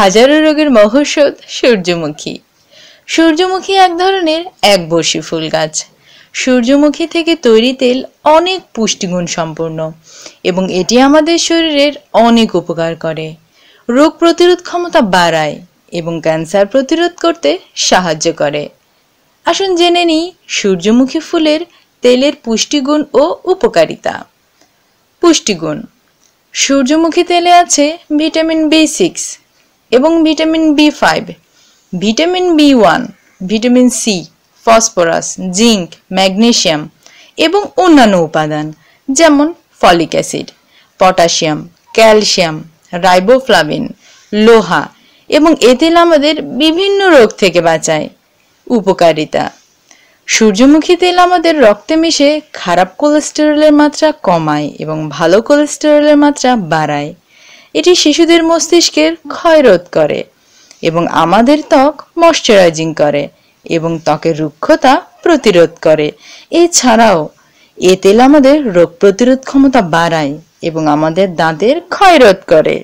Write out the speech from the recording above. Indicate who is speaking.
Speaker 1: হাজারো রোগের মহৌষধ সূর্যমুখী সূর্যমুখী এক ধরনের একবর্ষী ফুল গাছ সূর্যমুখী থেকে তৈরি তেল অনেক পুষ্টিগুণ সম্পূর্ণ এবং এটি আমাদের শরীরের অনেক উপকার করে রোগ প্রতিরোধ ক্ষমতা বাড়ায় এবং ক্যান্সার প্রতিরোধ করতে সাহায্য করে আসুন জেনে নিই সূর্যমুখী ফুলের তেলের পুষ্টিগুণ ও উপকারিতা পুষ্টিগুণ সূর্যমুখী তেলে আছে ভিটামিন বি সিক্স এবং vitamin B five vitamin B one vitamin C phosphorus zinc magnesium এবং অন্যান্য উপাদান যেমন folic acid potassium calcium riboflavin লোহা এবং এতেল আমাদের বিভিন্ন রোগ থেকে বাঁচায় উপকারিতা সূর্যমুখী তেল আমাদের রক্তে মিশে খারাপ কোলেস্টেরলের মাত্রা কমায় এবং ভালো কোলেস্টেরলের মাত্রা বাড়ায় এটি শিশুদের মস্তিষ্কের ক্ষয় রোধ করে এবং আমাদের ত্বক ময়শ্চারাইজিং করে এবং ত্বকের রুক্ষতা প্রতিরোধ করে এছাড়াও এ তেল আমাদের রোগ প্রতিরোধ ক্ষমতা বাড়ায় এবং আমাদের দাঁতের ক্ষয়রোধ করে